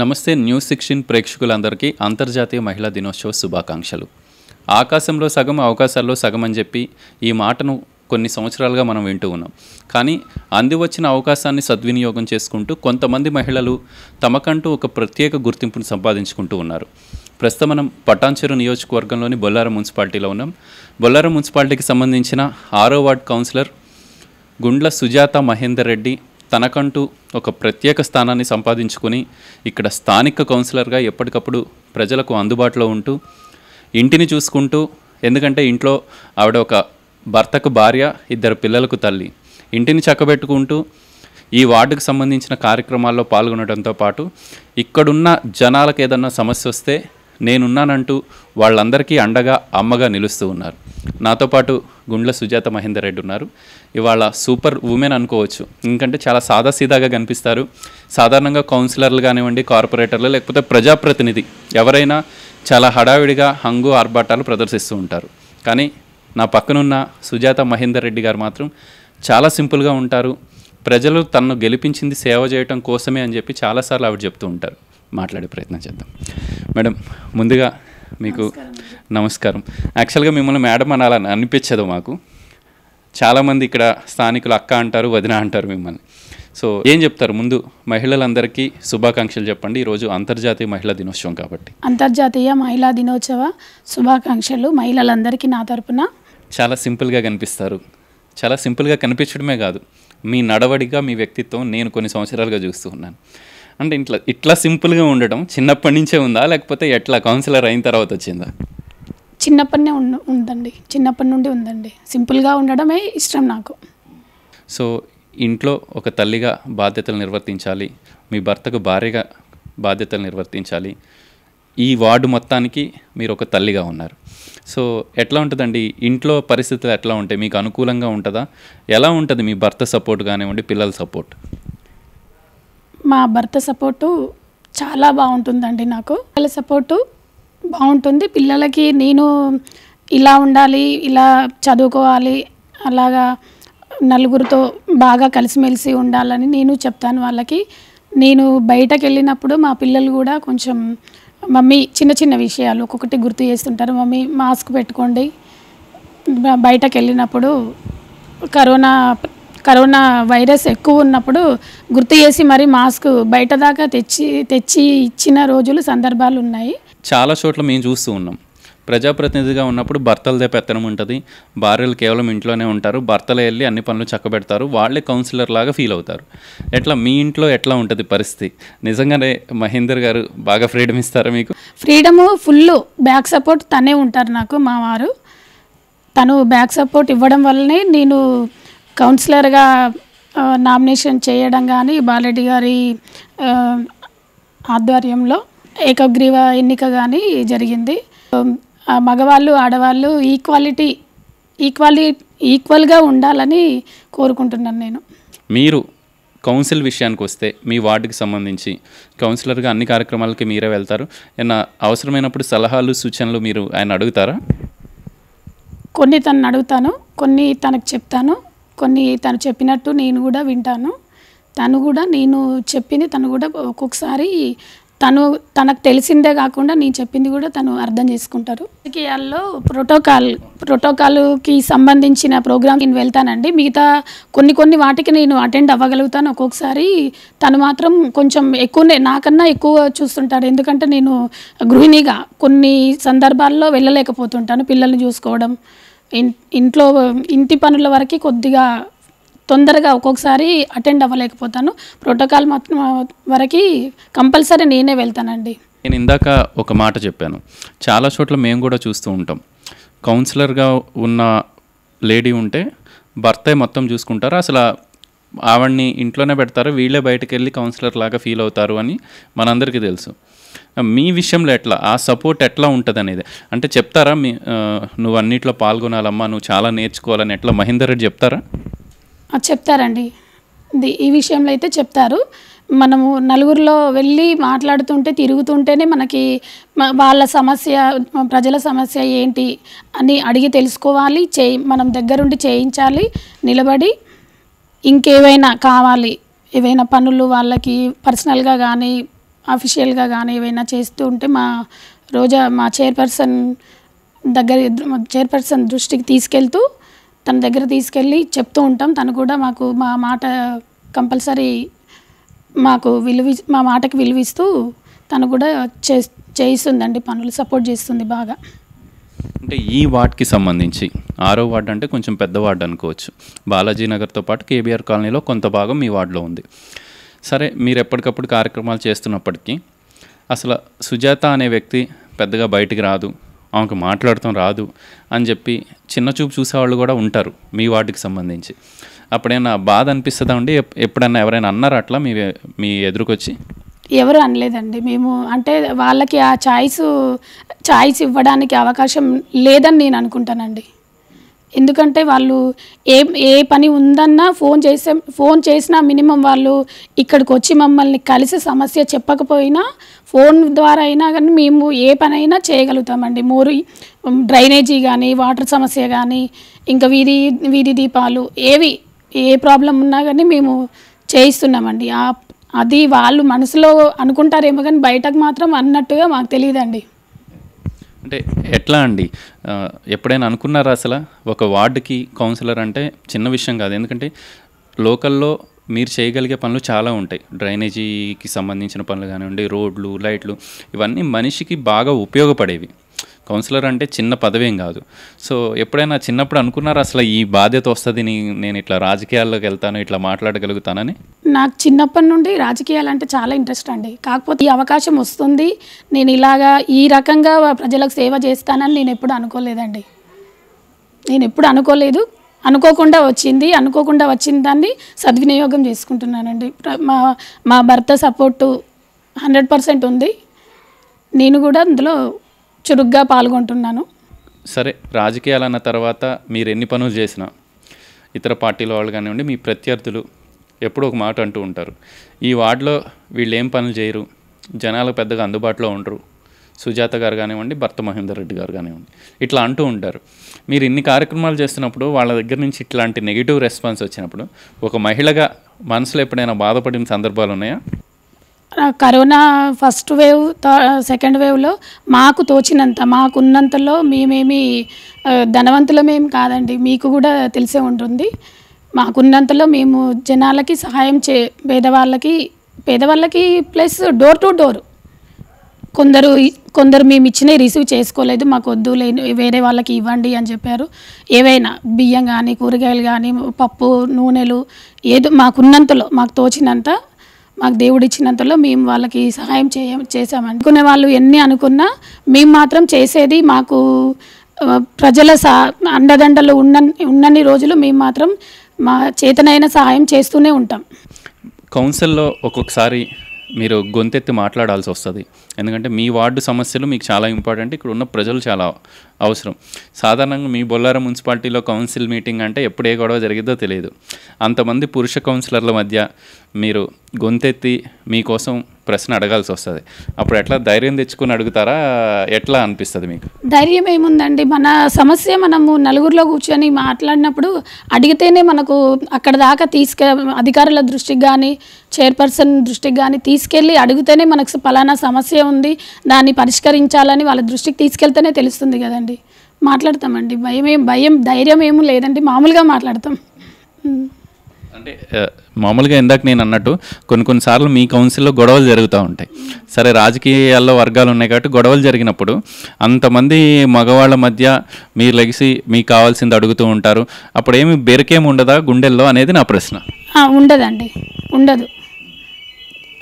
నమస్తే news sixteen ప్రేక్షకులందరికీ అంతర్జాతీయ మహిళా దినోత్సవ శుభాకాంక్షలు ఆకాశంలో సగం అవకాశాల్లో సగం అని చెప్పి ఈ మాటను కొన్ని సంవత్సరాలుగా మనం వింటూ ఉన్నాం కానీ అందివచ్చిన అవకాశాన్ని సద్వినియోగం చేసుకుంటూ కొంతమంది మహిళలు తమకంటూ ఒక ప్రత్యేక గుర్తింపును సంపాదించుకుంటూ ఉన్నారు ప్రస్తుతం మనం పటాన్చెరు నియోజకవర్గంలోని బొల్లారం మున్సిపాలిటీలో ఉన్నాం బొల్లారం మున్సిపాలిటీకి సంబంధించిన ఆరో వార్డ్ కౌన్సిలర్ గుండ్ల సుజాత మహేందర్ రెడ్డి తనకంటూ ఒక ప్రత్యేక స్థానాన్ని సంపాదించుకుని ఇక్కడ స్థానిక కౌన్సిలర్గా ఎప్పటికప్పుడు ప్రజలకు అందుబాటులో ఉంటూ ఇంటిని చూసుకుంటూ ఎందుకంటే ఇంట్లో ఆవిడ ఒక భర్తకు భార్య ఇద్దరు పిల్లలకు తల్లి ఇంటిని చక్కబెట్టుకుంటూ ఈ వార్డుకు సంబంధించిన కార్యక్రమాల్లో పాల్గొనడంతో పాటు ఇక్కడున్న జనాలకు ఏదన్నా సమస్య వస్తే నేనున్నానంటూ వాళ్ళందరికీ అండగా అమ్మగా నిలుస్తూ ఉన్నారు నాతో పాటు గుండ్ల సుజాత మహేందర్ రెడ్డి ఉన్నారు ఇవాళ సూపర్ ఉమెన్ అనుకోవచ్చు ఎందుకంటే చాలా సాదాసీదాగా కనిపిస్తారు సాధారణంగా కౌన్సిలర్లు కానివ్వండి కార్పొరేటర్లు లేకపోతే ప్రజాప్రతినిధి ఎవరైనా చాలా హడావిడిగా హంగు ఆర్భాటాలు ప్రదర్శిస్తూ ఉంటారు కానీ నా పక్కనున్న సుజాత మహేందర్ రెడ్డి గారు మాత్రం చాలా సింపుల్గా ఉంటారు ప్రజలు తనను గెలిపించింది సేవ చేయటం కోసమే అని చెప్పి చాలాసార్లు ఆవిడ చెప్తూ ఉంటారు మాట్లాడే ప్రయత్నం చేద్దాం మేడం ముందుగా మీకు నమస్కారం యాక్చువల్గా మిమ్మల్ని మేడం అనాలని అనిపించదు మాకు చాలామంది ఇక్కడ స్థానికులు అక్క అంటారు వదిన అంటారు మిమ్మల్ని సో ఏం చెప్తారు ముందు మహిళలందరికీ శుభాకాంక్షలు చెప్పండి ఈరోజు అంతర్జాతీయ మహిళా దినోత్సవం కాబట్టి అంతర్జాతీయ మహిళా దినోత్సవ శుభాకాంక్షలు మహిళలందరికీ నా తరపున చాలా సింపుల్గా కనిపిస్తారు చాలా సింపుల్గా కనిపించడమే కాదు మీ నడవడిగా మీ వ్యక్తిత్వం నేను కొన్ని సంవత్సరాలుగా చూస్తూ ఉన్నాను అంటే ఇట్లా ఇట్లా సింపుల్గా ఉండటం చిన్నప్పటి నుంచే ఉందా లేకపోతే ఎట్లా కౌన్సిలర్ అయిన తర్వాత వచ్చిందా చిన్నప్పటినే ఉందండి చిన్నప్పటి నుండి ఉందండి సింపుల్గా ఉండడమే ఇష్టం నాకు సో ఇంట్లో ఒక తల్లిగా బాధ్యతలు నిర్వర్తించాలి మీ భర్తకు భార్యగా బాధ్యతలు నిర్వర్తించాలి ఈ వార్డు మొత్తానికి మీరు ఒక తల్లిగా ఉన్నారు సో ఎట్లా ఉంటుందండి ఇంట్లో పరిస్థితులు ఎట్లా ఉంటాయి మీకు అనుకూలంగా ఉంటుందా ఎలా ఉంటుంది మీ భర్త సపోర్ట్ కానివ్వండి పిల్లల సపోర్ట్ మా భర్త సపోర్టు చాలా బాగుంటుందండి నాకు పిల్లల సపోర్టు బాగుంటుంది పిల్లలకి నేను ఇలా ఉండాలి ఇలా చదువుకోవాలి అలాగా నలుగురితో బాగా కలిసిమెలిసి ఉండాలని నేను చెప్తాను వాళ్ళకి నేను బయటకు వెళ్ళినప్పుడు మా పిల్లలు కూడా కొంచెం మమ్మీ చిన్న చిన్న విషయాలు ఒక్కొక్కటి గుర్తు చేస్తుంటారు మమ్మీ మాస్క్ పెట్టుకోండి బయటకు వెళ్ళినప్పుడు కరోనా కరోనా వైరస్ ఎక్కువ ఉన్నప్పుడు గుర్తు చేసి మరి మాస్క్ బయట దాకా తెచ్చి తెచ్చి ఇచ్చిన రోజులు సందర్భాలు ఉన్నాయి చాలా చోట్ల మేము చూస్తూ ఉన్నాం ప్రజాప్రతినిధిగా ఉన్నప్పుడు భర్తలదే పెత్తనం ఉంటుంది భార్యలు కేవలం ఇంట్లోనే ఉంటారు భర్తలే వెళ్ళి అన్ని పనులు చక్కబెడతారు వాళ్ళే కౌన్సిలర్ లాగా ఫీల్ అవుతారు ఎట్లా మీ ఇంట్లో ఎట్లా ఉంటుంది పరిస్థితి నిజంగానే మహేందర్ గారు బాగా ఫ్రీడమ్ ఇస్తారా మీకు ఫ్రీడమ్ ఫుల్ బ్యాక్ సపోర్ట్ తనే ఉంటారు నాకు మా వారు తను బ్యాక్ సపోర్ట్ ఇవ్వడం వల్లనే నేను కౌన్సిలర్గా నామినేషన్ చేయడం కానీ బాలరెడ్డి గారి ఆధ్వర్యంలో ఏకగ్రీవ ఎన్నిక కానీ జరిగింది మగవాళ్ళు ఆడవాళ్ళు ఈక్వాలిటీ ఈక్వాలి ఈక్వల్గా ఉండాలని కోరుకుంటున్నాను నేను మీరు కౌన్సిల్ విషయానికి వస్తే మీ వార్డుకి సంబంధించి కౌన్సిలర్గా అన్ని కార్యక్రమాలకి మీరే వెళ్తారు ఏమైనా అవసరమైనప్పుడు సలహాలు సూచనలు మీరు ఆయన అడుగుతారా కొన్ని తను అడుగుతాను కొన్ని తనకు చెప్తాను కొన్ని తను చెప్పినట్టు నేను కూడా వింటాను తను కూడా నేను చెప్పింది తను కూడా ఒక్కొక్కసారి తను తనకు తెలిసిందే కాకుండా నేను చెప్పింది కూడా తను అర్థం చేసుకుంటారు రాజకీయాల్లో ప్రోటోకాల్ ప్రోటోకాల్కి సంబంధించిన ప్రోగ్రామ్ నేను వెళ్తానండి మిగతా కొన్ని కొన్ని వాటికి నేను అటెండ్ అవ్వగలుగుతాను ఒక్కొక్కసారి తను మాత్రం కొంచెం ఎక్కువ నాకన్నా ఎక్కువ చూస్తుంటాడు ఎందుకంటే నేను గృహిణిగా కొన్ని సందర్భాల్లో వెళ్ళలేకపోతుంటాను పిల్లల్ని చూసుకోవడం ఇంట్లో ఇంటి పనుల వరకు కొద్దిగా తొందరగా ఒక్కొక్కసారి అటెండ్ అవ్వలేకపోతాను ప్రోటోకాల్ మాత్రం వరకు కంపల్సరీ నేనే వెళ్తానండి నేను ఇందాక ఒక మాట చెప్పాను చాలా చోట్ల మేము కూడా చూస్తూ ఉంటాం కౌన్సిలర్గా ఉన్న లేడీ ఉంటే భర్తే మొత్తం చూసుకుంటారు అసలు ఆవిడ్ని ఇంట్లోనే పెడతారు వీళ్ళే బయటకు వెళ్ళి కౌన్సిలర్ లాగా ఫీల్ అవుతారు అని మనందరికీ తెలుసు మీ విషయంలో ఎట్లా ఆ సపోర్ట్ ఎట్లా ఉంటుంది అనేది అంటే చెప్తారా మీ నువ్వు అన్నిట్లో పాల్గొనాలమ్మా నువ్వు చాలా నేర్చుకోవాలని ఎట్లా మహేందర్ రెడ్డి చెప్తారా చెప్తారండి ఈ విషయంలో అయితే చెప్తారు మనము నలుగురిలో వెళ్ళి మాట్లాడుతుంటే తిరుగుతుంటేనే మనకి వాళ్ళ సమస్య ప్రజల సమస్య ఏంటి అని అడిగి తెలుసుకోవాలి చేయి మనం దగ్గరుండి చేయించాలి నిలబడి ఇంకేవైనా కావాలి ఏవైనా పనులు వాళ్ళకి పర్సనల్గా కానీ అఫీషియల్గా కానీ ఏవైనా చేస్తూ ఉంటే మా రోజా మా చైర్పర్సన్ దగ్గర చైర్పర్సన్ దృష్టికి తీసుకెళ్తూ తన దగ్గర తీసుకెళ్ళి చెప్తూ ఉంటాం తను కూడా మాకు మా మాట కంపల్సరీ మాకు విలువ మా మాటకి విలువిస్తూ తను కూడా చే చేయిస్తుందండి పనులు సపోర్ట్ చేస్తుంది బాగా అంటే ఈ వార్డ్కి సంబంధించి ఆరో వార్డ్ అంటే కొంచెం పెద్ద వార్డ్ అనుకోవచ్చు బాలాజీ నగర్తో పాటు కేబీఆర్ కాలనీలో కొంత భాగం మీ వార్డులో ఉంది సరే మీరు ఎప్పటికప్పుడు కార్యక్రమాలు చేస్తున్నప్పటికీ అసలు సుజాత అనే వ్యక్తి పెద్దగా బయటికి రాదు ఆమెకు మాట్లాడటం రాదు అని చెప్పి చిన్న చూపు చూసేవాళ్ళు కూడా ఉంటారు మీ వాటికి సంబంధించి అప్పుడేమైనా బాధ అనిపిస్తుందా అండి ఎప్పుడన్నా ఎవరైనా అన్నారు అట్లా మీ మీ ఎదురుకొచ్చి ఎవరు అనలేదండి మేము అంటే వాళ్ళకి ఆ ఛాయిస్ ఛాయిస్ ఇవ్వడానికి అవకాశం లేదని నేను అనుకుంటానండి ఎందుకంటే వాళ్ళు ఏ ఏ పని ఉందన్నా ఫోన్ చేసే ఫోన్ చేసినా మినిమం వాళ్ళు ఇక్కడికి వచ్చి మమ్మల్ని కలిసి సమస్య చెప్పకపోయినా ఫోన్ ద్వారా అయినా కానీ మేము ఏ పనైనా చేయగలుగుతామండి మోరు డ్రైనేజీ కానీ వాటర్ సమస్య కానీ ఇంకా వీధి వీధి దీపాలు ఏవి ఏ ప్రాబ్లం ఉన్నా కానీ మేము చేయిస్తున్నామండి అది వాళ్ళు మనసులో అనుకుంటారేమో కానీ బయటకు మాత్రం అన్నట్టుగా మాకు తెలియదండి అంటే ఎట్లా అండి ఎప్పుడైనా అనుకున్నారా అసలు ఒక వార్డుకి కౌన్సిలర్ అంటే చిన్న విషయం కాదు ఎందుకంటే లోకల్లో మీరు చేయగలిగే పనులు చాలా ఉంటాయి డ్రైనేజీకి సంబంధించిన పనులు కానివ్వండి రోడ్లు లైట్లు ఇవన్నీ మనిషికి బాగా ఉపయోగపడేవి కౌన్సిలర్ అంటే చిన్న పదవేం కాదు సో ఎప్పుడైనా చిన్నప్పుడు అనుకున్నారు అసలు ఈ బాధ్యత వస్తుంది నేను ఇట్లా రాజకీయాల్లోకి వెళ్తాను ఇట్లా మాట్లాడగలుగుతానని నాకు చిన్నప్పటి నుండి రాజకీయాలు అంటే చాలా ఇంట్రెస్ట్ అండి కాకపోతే ఈ అవకాశం వస్తుంది నేను ఇలాగా ఈ రకంగా ప్రజలకు సేవ చేస్తానని నేను ఎప్పుడు అనుకోలేదండి నేను ఎప్పుడు అనుకోలేదు అనుకోకుండా వచ్చింది అనుకోకుండా వచ్చిన దాన్ని సద్వినియోగం చేసుకుంటున్నానండి మా మా భర్త సపోర్టు హండ్రెడ్ పర్సెంట్ ఉంది నేను కూడా అందులో చురుగ్గా పాల్గొంటున్నాను సరే రాజకీయాలు అన్న తర్వాత మీరు ఎన్ని పనులు చేసినా ఇతర పార్టీల వాళ్ళు కానివ్వండి మీ ప్రత్యర్థులు ఎప్పుడూ ఒక మాట అంటూ ఉంటారు ఈ వార్డులో వీళ్ళు ఏం పనులు చేయరు జనాలకు పెద్దగా అందుబాటులో ఉండరు సుజాత గారు కానివ్వండి భర్త మహేందర్ రెడ్డి గారు కానివ్వండి ఇట్లా అంటూ ఉంటారు మీరు ఇన్ని కార్యక్రమాలు చేస్తున్నప్పుడు వాళ్ళ దగ్గర నుంచి ఇట్లాంటి నెగిటివ్ రెస్పాన్స్ వచ్చినప్పుడు ఒక మహిళగా మనసులో ఎప్పుడైనా బాధపడిన సందర్భాలు ఉన్నాయా కరోనా ఫస్ట్ వేవ్ సెకండ్ వేవ్లో మాకు తోచినంత మాకున్నంతలో మేమేమి ధనవంతులమేమి కాదండి మీకు కూడా తెలిసే ఉంటుంది మాకున్నంతలో మేము జనాలకి సహాయం చే పేదవాళ్ళకి పేదవాళ్ళకి ప్లస్ డోర్ టు డోర్ కొందరు కొందరు మేము ఇచ్చినవి రిసీవ్ చేసుకోలేదు మాకు వద్దు లేని వేరే వాళ్ళకి ఇవ్వండి అని చెప్పారు ఏవైనా బియ్యం కానీ కూరగాయలు కానీ పప్పు నూనెలు ఏదో మాకున్నంతలో మాకు తోచినంత మాకు దేవుడు ఇచ్చినంతలో మేము వాళ్ళకి సహాయం చేయ చేసామని అనుకునే వాళ్ళు ఎన్ని అనుకున్నా మేము మాత్రం చేసేది మాకు ప్రజల సా అండదండలు ఉన్న ఉన్నన్ని రోజులు మేము మాత్రం మా చేతనైన సహాయం చేస్తూనే ఉంటాం కౌన్సిల్లో ఒక్కొక్కసారి మీరు గొంతెత్తి మాట్లాడాల్సి వస్తుంది ఎందుకంటే మీ వార్డు సమస్యలు మీకు చాలా ఇంపార్టెంట్ ఇక్కడ ఉన్న ప్రజలు చాలా అవసరం సాధారణంగా మీ బొల్లారం మున్సిపాలిటీలో కౌన్సిల్ మీటింగ్ అంటే ఎప్పుడే గొడవ జరిగిద్దో తెలియదు అంతమంది పురుష కౌన్సిలర్ల మధ్య మీరు గొంతెత్తి మీకోసం ప్రశ్న అడగాల్సి వస్తుంది అప్పుడు ఎట్లా ధైర్యం తెచ్చుకుని అడుగుతారా ఎట్లా అనిపిస్తుంది మీకు ధైర్యం ఏముందండి మన సమస్య మనము నలుగురిలో కూర్చొని మాట్లాడినప్పుడు అడిగితేనే మనకు అక్కడ దాకా తీసుకె అధికారుల దృష్టికి కానీ చైర్పర్సన్ దృష్టికి కానీ తీసుకెళ్ళి అడిగితేనే మనకు ఫలానా సమస్య ఉంది దాన్ని పరిష్కరించాలని వాళ్ళ దృష్టికి తీసుకెళ్తేనే తెలుస్తుంది కదండి మాట్లాడతామండి భయం ఏం భయం ధైర్యం ఏమీ లేదండి మామూలుగా మాట్లాడతాం అంటే మామూలుగా ఇందాక నేను అన్నట్టు కొన్ని కొన్నిసార్లు మీ కౌన్సిల్లో గొడవలు జరుగుతూ ఉంటాయి సరే రాజకీయాల్లో వర్గాలు ఉన్నాయి కాబట్టి గొడవలు జరిగినప్పుడు అంతమంది మగవాళ్ళ మధ్య మీరు లెగిసి మీకు కావాల్సింది అడుగుతూ ఉంటారు అప్పుడు ఏమి బెరికేం ఉండదా గుండెల్లో అనేది నా ప్రశ్న ఉండదండి ఉండదు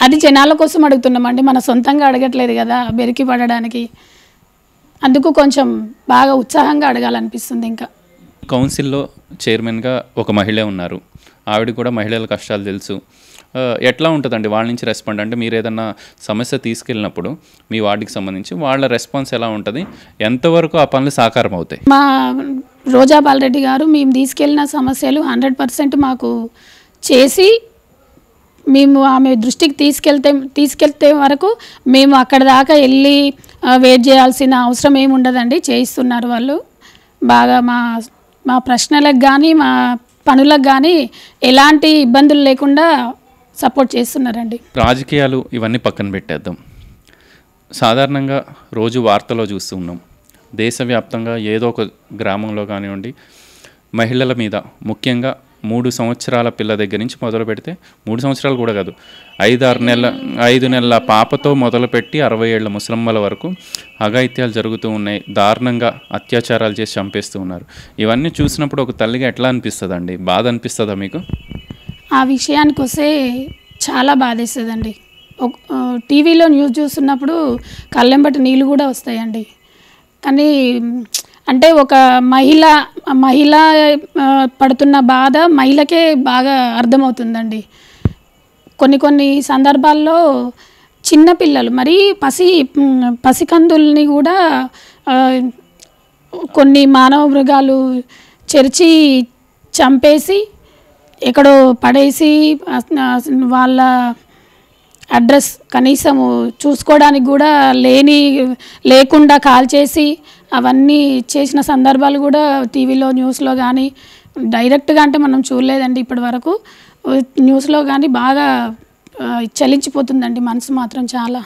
అది జనాల కోసం అడుగుతున్నామండి మన సొంతంగా అడగట్లేదు కదా బెరికి పడడానికి అందుకు కొంచెం బాగా ఉత్సాహంగా అడగాలనిపిస్తుంది ఇంకా కౌన్సిల్లో చైర్మన్గా ఒక మహిళ ఉన్నారు ఆవిడ కూడా మహిళల కష్టాలు తెలుసు ఎట్లా ఉంటుందండి వాళ్ళ నుంచి రెస్పాండ్ అంటే మీరు ఏదన్నా సమస్య తీసుకెళ్ళినప్పుడు మీ వార్డుకి సంబంధించి వాళ్ళ రెస్పాన్స్ ఎలా ఉంటుంది ఎంతవరకు ఆ పనులు సాకారం అవుతాయి మా రోజా బాలరెడ్డి గారు మేము తీసుకెళ్ళిన సమస్యలు హండ్రెడ్ పర్సెంట్ మాకు చేసి మేము ఆమె దృష్టికి తీసుకెళ్తే తీసుకెళ్తే వరకు మేము అక్కడ దాకా వెళ్ళి వెయిట్ చేయాల్సిన అవసరం ఏమి ఉండదండి చేయిస్తున్నారు వాళ్ళు బాగా మా మా ప్రశ్నలకు కానీ మా పనులకు కానీ ఎలాంటి ఇబ్బందులు లేకుండా సపోర్ట్ చేస్తున్నారండి రాజకీయాలు ఇవన్నీ పక్కన పెట్టేద్దాం సాధారణంగా రోజు వార్తలో చూస్తూ ఉన్నాం దేశవ్యాప్తంగా ఏదో ఒక గ్రామంలో కానివ్వండి మహిళల మీద ముఖ్యంగా మూడు సంవత్సరాల పిల్ల దగ్గర నుంచి మొదలు పెడితే మూడు సంవత్సరాలు కూడా కాదు ఐదు ఆరు నెలల ఐదు నెలల పాపతో మొదలుపెట్టి అరవై ఏళ్ల ముసలమ్మల వరకు అఘాయిత్యాలు జరుగుతూ ఉన్నాయి దారుణంగా అత్యాచారాలు చేసి చంపేస్తూ ఉన్నారు ఇవన్నీ చూసినప్పుడు ఒక తల్లిగా ఎట్లా అండి బాధ అనిపిస్తుందా మీకు ఆ విషయానికి వస్తే చాలా బాధేస్తుందండి టీవీలో న్యూస్ చూస్తున్నప్పుడు కళ్ళెంబటి నీళ్ళు కూడా వస్తాయండి కానీ అంటే ఒక మహిళ మహిళ పడుతున్న బాధ మహిళకే బాగా అర్థమవుతుందండి కొన్ని కొన్ని సందర్భాల్లో చిన్నపిల్లలు మరి పసి పసికందుల్ని కూడా కొన్ని మానవ మృగాలు చెరిచి చంపేసి ఎక్కడో పడేసి వాళ్ళ అడ్రస్ కనీసము చూసుకోవడానికి కూడా లేని లేకుండా కాల్ చేసి అవన్నీ చేసిన సందర్భాలు కూడా టీవీలో న్యూస్లో కానీ డైరెక్ట్గా అంటే మనం చూడలేదండి ఇప్పటి వరకు న్యూస్లో కానీ బాగా చలించిపోతుందండి మనసు మాత్రం చాలా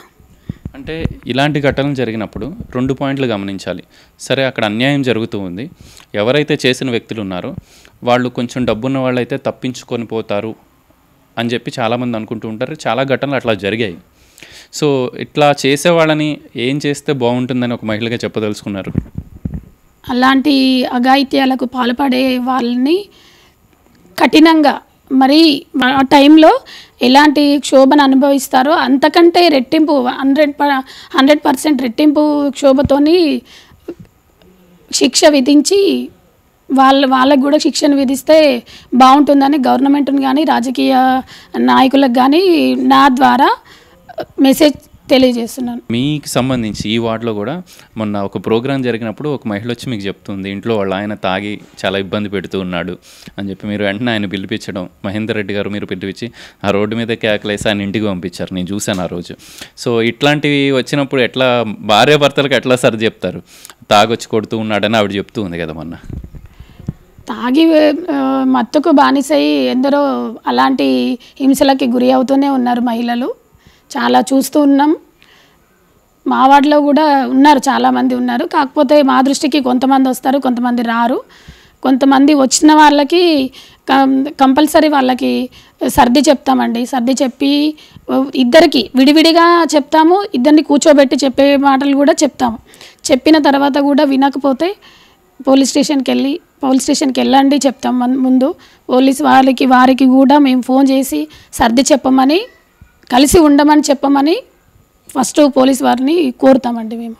అంటే ఇలాంటి ఘటనలు జరిగినప్పుడు రెండు పాయింట్లు గమనించాలి సరే అక్కడ అన్యాయం జరుగుతూ ఉంది ఎవరైతే చేసిన వ్యక్తులు ఉన్నారో వాళ్ళు కొంచెం డబ్బున్న వాళ్ళైతే తప్పించుకొని పోతారు అని చెప్పి చాలామంది అనుకుంటూ ఉంటారు చాలా ఘటనలు అట్లా జరిగాయి సో ఇట్లా చేసేవాళ్ళని ఏం చేస్తే బాగుంటుందని ఒక మహిళగా చెప్పదలుచుకున్నారు అలాంటి అఘాయిత్యాలకు పాల్పడే వాళ్ళని కఠినంగా మరి ఆ టైంలో ఎలాంటి క్షోభను అనుభవిస్తారో అంతకంటే రెట్టింపు హండ్రెడ్ హండ్రెడ్ పర్సెంట్ రెట్టింపు క్షోభతోని శిక్ష విధించి వాళ్ళ వాళ్ళకు కూడా శిక్షను విధిస్తే బాగుంటుందని గవర్నమెంట్ని కానీ రాజకీయ నాయకులకు కానీ నా ద్వారా మెసేజ్ తెలియజేస్తున్నాను మీకు సంబంధించి ఈ వార్డులో కూడా మొన్న ఒక ప్రోగ్రామ్ జరిగినప్పుడు ఒక మహిళ వచ్చి మీకు చెప్తుంది ఇంట్లో వాళ్ళు ఆయన తాగి చాలా ఇబ్బంది పెడుతూ ఉన్నాడు అని చెప్పి మీరు వెంటనే ఆయన పిలిపించడం మహేందర్ రెడ్డి గారు మీరు పిలిపించి ఆ రోడ్డు మీద కేకలేసి ఆయన ఇంటికి పంపించారు నేను చూశాను ఆ రోజు సో ఇట్లాంటివి వచ్చినప్పుడు ఎట్లా భార్యాభర్తలకు ఎట్లా సరి చెప్తారు తాగొచ్చి కొడుతూ ఉన్నాడని ఆవిడ చెప్తూ ఉంది కదా మొన్న తాగి మత్తుకు బానిసై ఎందరో అలాంటి హింసలకి గురి అవుతూనే ఉన్నారు మహిళలు చాలా చూస్తూ ఉన్నాం మా వాడిలో కూడా ఉన్నారు చాలామంది ఉన్నారు కాకపోతే మా దృష్టికి కొంతమంది వస్తారు కొంతమంది రారు కొంతమంది వచ్చిన వాళ్ళకి కంపల్సరీ వాళ్ళకి సర్ది చెప్తామండి సర్ది చెప్పి ఇద్దరికి విడివిడిగా చెప్తాము ఇద్దరిని కూర్చోబెట్టి చెప్పే మాటలు కూడా చెప్తాము చెప్పిన తర్వాత కూడా వినకపోతే పోలీస్ స్టేషన్కి వెళ్ళి పోలీస్ స్టేషన్కి వెళ్ళండి చెప్తాం ముందు పోలీస్ వాళ్ళకి వారికి కూడా మేము ఫోన్ చేసి సర్ది చెప్పమని కలిసి ఉండమని చెప్పమని ఫస్ట్ పోలీస్ వారిని కోరుతామండి మేము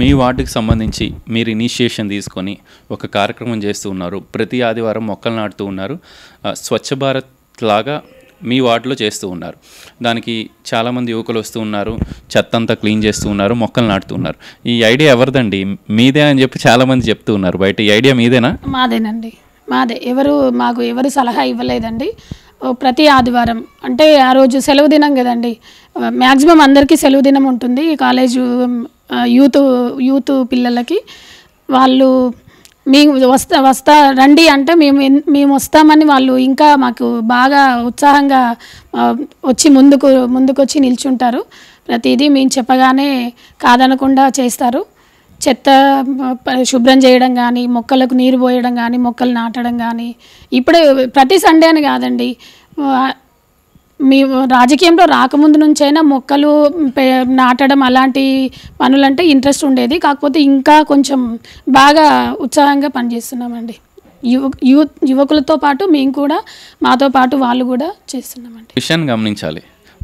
మీ వార్డుకి సంబంధించి మీరు ఇనిషియేషన్ తీసుకొని ఒక కార్యక్రమం చేస్తూ ఉన్నారు ప్రతి ఆదివారం మొక్కలు నాటుతూ ఉన్నారు స్వచ్ఛ భారత్ లాగా మీ వార్డులో చేస్తూ ఉన్నారు దానికి చాలామంది యువకులు వస్తూ ఉన్నారు చెత్తంతా క్లీన్ చేస్తూ ఉన్నారు మొక్కలు నాటుతూ ఉన్నారు ఈ ఐడియా ఎవరిదండి మీదే అని చెప్పి చాలామంది చెప్తూ ఉన్నారు బయట ఈ ఐడియా మీదేనా మాదేనండి మాదే ఎవరు మాకు ఎవరు సలహా ఇవ్వలేదండి ప్రతి ఆదివారం అంటే ఆ రోజు సెలవు దినం కదండి మ్యాక్సిమం అందరికీ సెలవు దినం ఉంటుంది కాలేజ్ యూత్ యూత్ పిల్లలకి వాళ్ళు మేము వస్తా వస్తా రండి అంటే మేము మేము వస్తామని వాళ్ళు ఇంకా మాకు బాగా ఉత్సాహంగా వచ్చి ముందుకు ముందుకొచ్చి నిల్చుంటారు ప్రతిదీ మేము చెప్పగానే కాదనకుండా చేస్తారు చెత్త శుభ్రం చేయడం కానీ మొక్కలకు నీరు పోయడం కానీ మొక్కలు నాటడం కానీ ఇప్పుడే ప్రతి సండే అని కాదండి మీ రాజకీయంలో రాకముందు నుంచైనా మొక్కలు నాటడం అలాంటి పనులంటే ఇంట్రెస్ట్ ఉండేది కాకపోతే ఇంకా కొంచెం బాగా ఉత్సాహంగా పనిచేస్తున్నామండి యువ యువకులతో పాటు మేము కూడా మాతో పాటు వాళ్ళు కూడా చేస్తున్నామండి విషయాన్ని గమనించాలి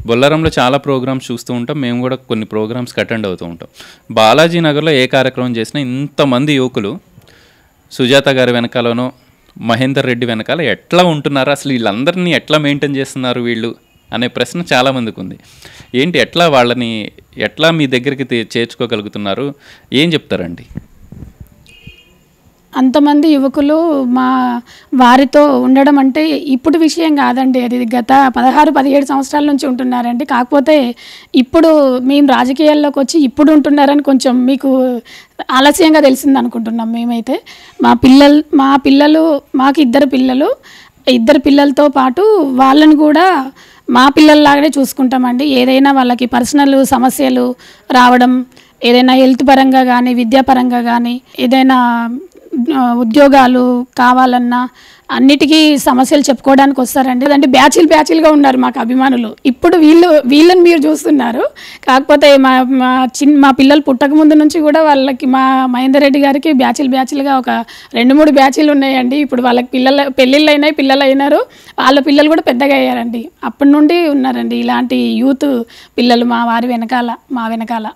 బొల్లారంలో చాలా ప్రోగ్రామ్స్ చూస్తూ ఉంటాం మేము కూడా కొన్ని ప్రోగ్రామ్స్కి అటెండ్ అవుతూ ఉంటాం బాలాజీ నగర్లో ఏ కార్యక్రమం చేసినా ఇంతమంది యువకులు సుజాత గారి వెనకాలనో మహేందర్ రెడ్డి వెనకాల ఎట్లా ఉంటున్నారు అసలు వీళ్ళందరినీ ఎట్లా మెయింటైన్ చేస్తున్నారు వీళ్ళు అనే ప్రశ్న చాలామందికి ఉంది ఏంటి ఎట్లా వాళ్ళని ఎట్లా మీ దగ్గరికి చేర్చుకోగలుగుతున్నారు ఏం చెప్తారండి అంతమంది యువకులు మా వారితో ఉండడం అంటే ఇప్పుడు విషయం కాదండి అది గత పదహారు పదిహేడు సంవత్సరాల నుంచి ఉంటున్నారండి కాకపోతే ఇప్పుడు మేము రాజకీయాల్లోకి వచ్చి ఇప్పుడు ఉంటున్నారని కొంచెం మీకు ఆలస్యంగా తెలిసింది అనుకుంటున్నాం మేమైతే మా పిల్లలు మా పిల్లలు మాకు ఇద్దరు పిల్లలు ఇద్దరు పిల్లలతో పాటు వాళ్ళని కూడా మా పిల్లల్లాగానే చూసుకుంటామండి ఏదైనా వాళ్ళకి పర్సనల్ సమస్యలు రావడం ఏదైనా హెల్త్ పరంగా కానీ విద్యాపరంగా కానీ ఏదైనా ఉద్యోగాలు కావాలన్నా అన్నిటికీ సమస్యలు చెప్పుకోవడానికి వస్తారండి అంటే బ్యాచిల్ బ్యాచిల్గా ఉన్నారు మాకు అభిమానులు ఇప్పుడు వీళ్ళు వీళ్ళని మీరు చూస్తున్నారు కాకపోతే మా మా చిన్న మా పిల్లలు పుట్టక ముందు నుంచి కూడా వాళ్ళకి మా మహేందర్ రెడ్డి గారికి బ్యాచిల్ బ్యాచిల్గా ఒక రెండు మూడు బ్యాచిలు ఉన్నాయండి ఇప్పుడు వాళ్ళకి పిల్లల పెళ్ళిళ్ళు అయినాయి పిల్లలు అయినారు వాళ్ళ పిల్లలు కూడా పెద్దగా అయ్యారండి అప్పటి నుండి ఉన్నారండి ఇలాంటి యూత్ పిల్లలు మా వారి వెనకాల మా వెనకాల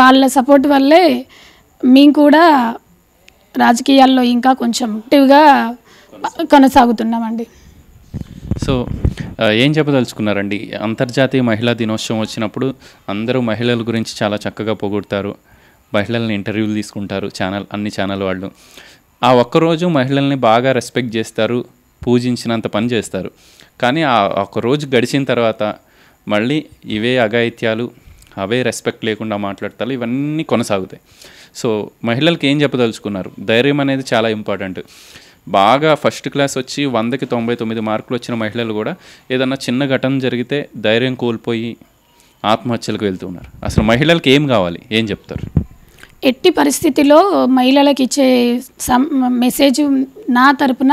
వాళ్ళ సపోర్ట్ వల్లే మేము కూడా రాజకీయాల్లో ఇంకా కొంచెం యాక్టివ్గా కొనసాగుతున్నామండి సో ఏం చెప్పదలుచుకున్నారండి అంతర్జాతీయ మహిళా దినోత్సవం వచ్చినప్పుడు అందరూ మహిళల గురించి చాలా చక్కగా పొగుడతారు మహిళల్ని ఇంటర్వ్యూలు తీసుకుంటారు ఛానల్ అన్ని ఛానల్ వాళ్ళు ఆ ఒక్కరోజు మహిళల్ని బాగా రెస్పెక్ట్ చేస్తారు పూజించినంత పని చేస్తారు కానీ ఆ రోజు గడిచిన తర్వాత మళ్ళీ ఇవే అఘాయిత్యాలు అవే రెస్పెక్ట్ లేకుండా మాట్లాడతారు ఇవన్నీ కొనసాగుతాయి సో మహిళలకు ఏం చెప్పదలుచుకున్నారు ధైర్యం అనేది చాలా ఇంపార్టెంట్ బాగా ఫస్ట్ క్లాస్ వచ్చి వందకి తొంభై తొమ్మిది మార్కులు వచ్చిన మహిళలు కూడా ఏదన్నా చిన్న ఘటన జరిగితే ధైర్యం కోల్పోయి ఆత్మహత్యలకు వెళ్తున్నారు అసలు మహిళలకి ఏం కావాలి ఏం చెప్తారు ఎట్టి పరిస్థితిలో మహిళలకు ఇచ్చే మెసేజ్ నా తరపున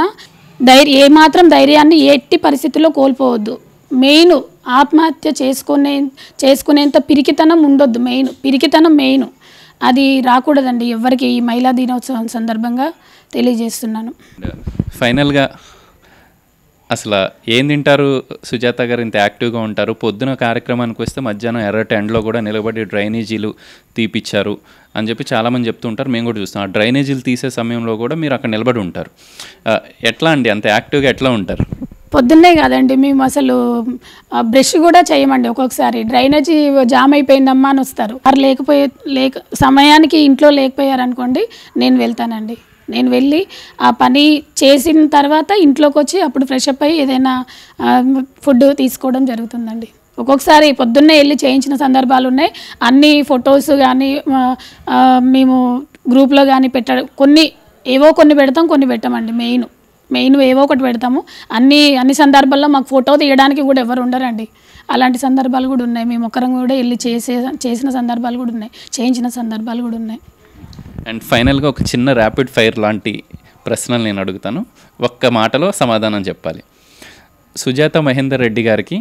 ధైర్యం ఏమాత్రం ధైర్యాన్ని ఎట్టి పరిస్థితిలో కోల్పోవద్దు మెయిన్ ఆత్మహత్య చేసుకునే చేసుకునేంత పిరికితనం ఉండొద్దు మెయిన్ పిరికితనం మెయిన్ అది రాకూడదండి ఎవరికి ఈ మహిళా దినోత్సవం సందర్భంగా తెలియజేస్తున్నాను ఫైనల్గా అసలు ఏం తింటారు సుజాత గారు ఇంత యాక్టివ్గా ఉంటారు పొద్దున కార్యక్రమానికి వస్తే మధ్యాహ్నం ఎర్ర టెండ్లో కూడా నిలబడి డ్రైనేజీలు తీపిచ్చారు అని చెప్పి చాలామంది చెప్తూ ఉంటారు మేము కూడా చూస్తాం ఆ డ్రైనేజీలు తీసే సమయంలో కూడా మీరు అక్కడ నిలబడి ఉంటారు ఎట్లా అండి అంత యాక్టివ్గా ఎట్లా ఉంటారు పొద్దున్నే కాదండి మేము అసలు బ్రష్ కూడా చేయమండి ఒక్కొక్కసారి డ్రైనేజీ జామ్ అయిపోయిందమ్మా అని వస్తారు వారు లేకపోయే లేక సమయానికి ఇంట్లో లేకపోయారనుకోండి నేను వెళ్తానండి నేను వెళ్ళి ఆ పని చేసిన తర్వాత ఇంట్లోకి వచ్చి అప్పుడు ఫ్రెష్ అప్ అయ్యి ఏదైనా ఫుడ్ తీసుకోవడం జరుగుతుందండి ఒక్కొక్కసారి పొద్దున్నే వెళ్ళి చేయించిన సందర్భాలు ఉన్నాయి అన్ని ఫొటోస్ కానీ మేము గ్రూప్లో కానీ పెట్ట కొన్ని ఏవో కొన్ని పెడతాం కొన్ని పెట్టమండి మెయిన్ మెయిన్ ఏవో ఒకటి పెడతాము అన్ని అన్ని సందర్భాల్లో మాకు ఫోటో తీయడానికి కూడా ఎవరు ఉండరండి అలాంటి సందర్భాలు కూడా ఉన్నాయి మేము ఒకరం కూడా వెళ్ళి చేసే చేసిన సందర్భాలు కూడా ఉన్నాయి చేయించిన సందర్భాలు కూడా ఉన్నాయి అండ్ ఫైనల్గా ఒక చిన్న ర్యాపిడ్ ఫైర్ లాంటి ప్రశ్నలు నేను అడుగుతాను ఒక్క మాటలో సమాధానం చెప్పాలి సుజాత మహేందర్ రెడ్డి గారికి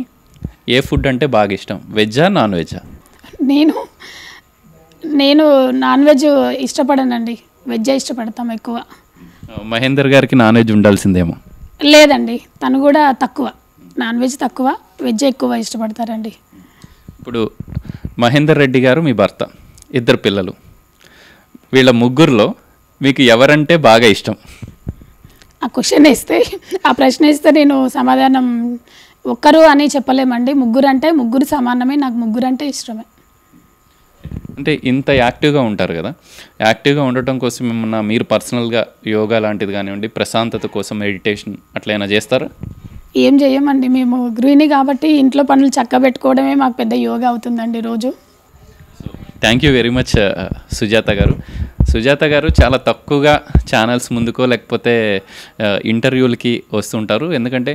ఏ ఫుడ్ అంటే బాగా ఇష్టం వెజ్జా నాన్ వెజ్జా నేను నేను నాన్ వెజ్ ఇష్టపడనండి వెజ్జే ఇష్టపడతాం ఎక్కువ మహేందర్ గారికి నాన్ వెజ్ ఉండాల్సిందేమో లేదండి తను కూడా తక్కువ నాన్ వెజ్ తక్కువ వెజ్ ఎక్కువ ఇష్టపడతారండి ఇప్పుడు మహేందర్ రెడ్డి గారు మీ భర్త ఇద్దరు పిల్లలు వీళ్ళ ముగ్గురులో మీకు ఎవరంటే బాగా ఇష్టం ఆ క్వశ్చన్ వేస్తే ఆ ప్రశ్న ఇస్తే నేను సమాధానం ఒక్కరు అని చెప్పలేమండి ముగ్గురు అంటే ముగ్గురు సమానమే నాకు ముగ్గురు అంటే ఇష్టమే అంటే ఇంత యాక్టివ్గా ఉంటారు కదా యాక్టివ్గా ఉండటం కోసం ఏమన్నా మీరు పర్సనల్గా యోగా లాంటిది కానివ్వండి ప్రశాంతత కోసం మెడిటేషన్ అట్లా ఏమైనా చేస్తారా ఏం చేయమండి మేము గృహిణి కాబట్టి ఇంట్లో పనులు పెట్టుకోవడమే మాకు పెద్ద యోగా అవుతుందండి రోజు thank you very much Sujatha గారు సుజాత గారు చాలా తక్కువగా ఛానల్స్ ముందుకో లేకపోతే ఇంటర్వ్యూలకి వస్తుంటారు ఎందుకంటే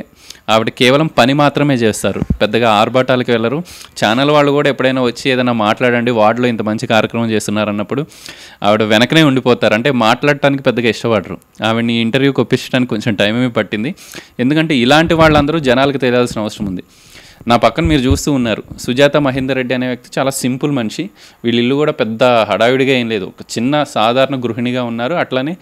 ఆవిడ కేవలం పని మాత్రమే చేస్తారు పెద్దగా ఆర్భాటాలకు వెళ్ళరు ఛానల్ వాళ్ళు కూడా ఎప్పుడైనా వచ్చి ఏదైనా మాట్లాడండి వార్డులో ఇంత మంచి కార్యక్రమం చేస్తున్నారు అన్నప్పుడు ఆవిడ వెనకనే ఉండిపోతారు అంటే మాట్లాడటానికి పెద్దగా ఇష్టపడరు ఆవిడని ఇంటర్వ్యూకి ఒప్పించడానికి కొంచెం టైం పట్టింది ఎందుకంటే ఇలాంటి వాళ్ళందరూ జనాలకు తెలియాల్సిన అవసరం ఉంది నా పక్కన మీరు చూస్తూ ఉన్నారు సుజాత మహేందర్ రెడ్డి అనే వ్యక్తి చాలా సింపుల్ మనిషి వీళ్ళ ఇల్లు కూడా పెద్ద హడావిడిగా ఏం లేదు ఒక చిన్న సాధారణ గృహిణిగా ఉన్నారు అట్లానే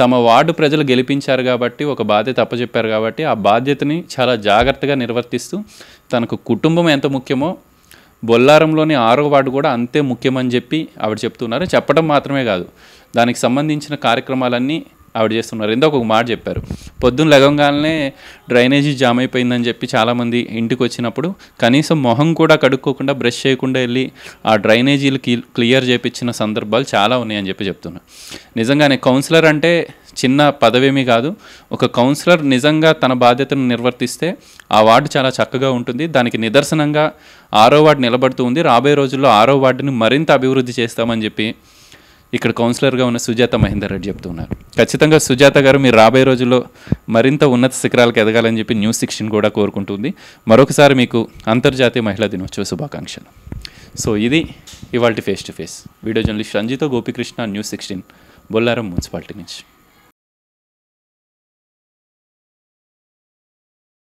తమ వార్డు ప్రజలు గెలిపించారు కాబట్టి ఒక బాధ్యత అప్పచెప్పారు కాబట్టి ఆ బాధ్యతని చాలా జాగ్రత్తగా నిర్వర్తిస్తూ తనకు కుటుంబం ఎంత ముఖ్యమో బొల్లారంలోని ఆరో వార్డు కూడా అంతే ముఖ్యమని చెప్పి ఆవిడ చెప్తున్నారు చెప్పడం మాత్రమే కాదు దానికి సంబంధించిన కార్యక్రమాలన్నీ ఆవిడ చేస్తున్నారు ఎందుకు ఒక మాట చెప్పారు పొద్దున్న లగంగానే డ్రైనేజీ జామ్ అయిపోయిందని చెప్పి చాలామంది ఇంటికి వచ్చినప్పుడు కనీసం మొహం కూడా కడుక్కోకుండా బ్రష్ చేయకుండా వెళ్ళి ఆ డ్రైనేజీలు క్లియర్ చేయించిన సందర్భాలు చాలా ఉన్నాయని చెప్పి చెప్తున్నా నిజంగానే కౌన్సిలర్ అంటే చిన్న పదవేమీ కాదు ఒక కౌన్సిలర్ నిజంగా తన బాధ్యతను నిర్వర్తిస్తే ఆ వార్డు చాలా చక్కగా ఉంటుంది దానికి నిదర్శనంగా ఆరో వార్డు నిలబడుతూ ఉంది రాబోయే రోజుల్లో ఆరో వార్డుని మరింత అభివృద్ధి చేస్తామని చెప్పి ఇక్కడ కౌన్సిలర్గా ఉన్న సుజాత మహేందర్ రెడ్డి చెప్తున్నారు ఖచ్చితంగా సుజాత గారు మీరు రాబోయే రోజుల్లో మరింత ఉన్నత శిఖరాలకు ఎదగాలని చెప్పి న్యూస్ శిక్షణ కూడా కోరుకుంటుంది మరొకసారి మీకు అంతర్జాతీయ మహిళా దినోత్సవ శుభాకాంక్షలు సో ఇది ఇవాళ face to face video journalist Ranjitha Gopikrishna news sixteen Bollaram municipality నుంచి